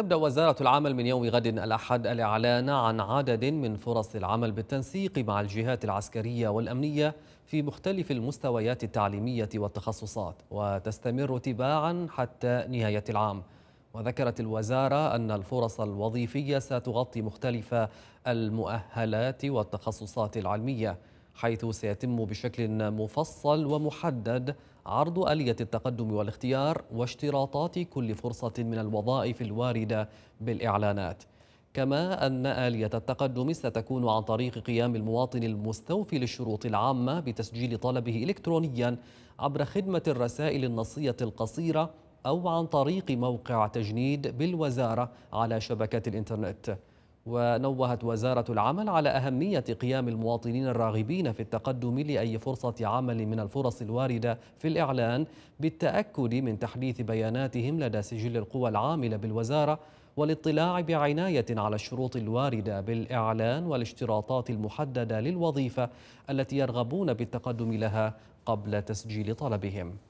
تبدأ وزارة العمل من يوم غد الأحد الإعلان عن عدد من فرص العمل بالتنسيق مع الجهات العسكرية والأمنية في مختلف المستويات التعليمية والتخصصات وتستمر تباعا حتى نهاية العام وذكرت الوزارة أن الفرص الوظيفية ستغطي مختلف المؤهلات والتخصصات العلمية حيث سيتم بشكل مفصل ومحدد عرض آلية التقدم والاختيار واشتراطات كل فرصة من الوظائف الواردة بالإعلانات كما أن آلية التقدم ستكون عن طريق قيام المواطن المستوفي للشروط العامة بتسجيل طلبه إلكترونيا عبر خدمة الرسائل النصية القصيرة أو عن طريق موقع تجنيد بالوزارة على شبكة الإنترنت ونوهت وزارة العمل على أهمية قيام المواطنين الراغبين في التقدم لأي فرصة عمل من الفرص الواردة في الإعلان بالتأكد من تحديث بياناتهم لدى سجل القوى العاملة بالوزارة والاطلاع بعناية على الشروط الواردة بالإعلان والاشتراطات المحددة للوظيفة التي يرغبون بالتقدم لها قبل تسجيل طلبهم